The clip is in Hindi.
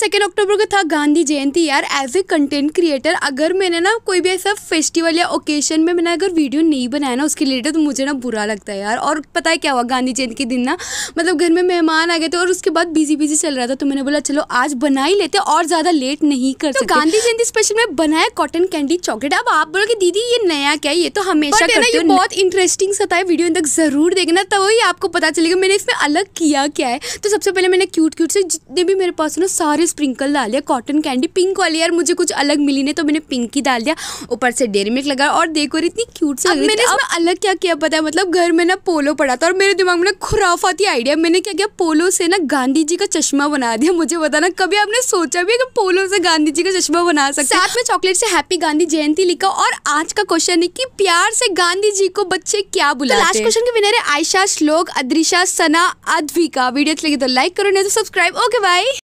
सेकेंड अक्टूबर को था गांधी जयंती यार एज ए कंटेंट क्रिएटर अगर मैंने ना कोई भी ऐसा फेस्टिवल या ओकेजन में मैंने अगर वीडियो नहीं बनाया ना उसके रिलेटेड तो मुझे ना बुरा लगता है यार और पता है क्या हुआ गांधी जयंती के दिन ना मतलब घर में मेहमान आ गए थे और उसके बाद बिजी बिजी चल रहा था तो मैंने बोला चलो आज बना ही लेते और ज़्यादा लेट नहीं कर तो गांधी जयंती स्पेशल में बनाया कॉटन कैंडी चॉकलेट अब आप बोलोगे दीदी ये नया क्या है ये तो हमेशा बहुत इंटरेस्टिंग सता है वीडियो तक ज़रूर देखना तो ही आपको पता चलेगा मैंने इसमें अलग किया क्या है तो सबसे पहले मैंने क्यूट क्यूट से जितने भी मेरे पास ना सारे स्प्रिंकल डाल दिया कॉटन कैंडी पिंक वाली यार मुझे कुछ अलग मिली नहीं तो मैंने पिंक ही डाल दिया ऊपर से डेरी मिल्क लगा और देखो इतनी क्यूट सी मैंने इसमें अलग क्या किया पता है मतलब घर में ना पोलो पड़ा था और मेरे दिमाग में ना खुराफाती आइडिया मैंने क्या किया पोलो से ना गांधी जी का चश्मा बना दिया मुझे बताना कभी आपने सोचा भी अगर पोलो से गांधी जी का चश्मा बना सकते साथ में चॉकलेट से हैप्पी गांधी जयंती लिखा और आज का क्वेश्चन है कि प्यार से गांधी जी को बच्चे क्या तो बुलाते तो लास्ट क्वेश्चन के विनर है आयशा श्लोक अद्रिशा सना अद्विका वीडियो अच्छी लगी तो लाइक करो नहीं तो सब्सक्राइब ओके बाय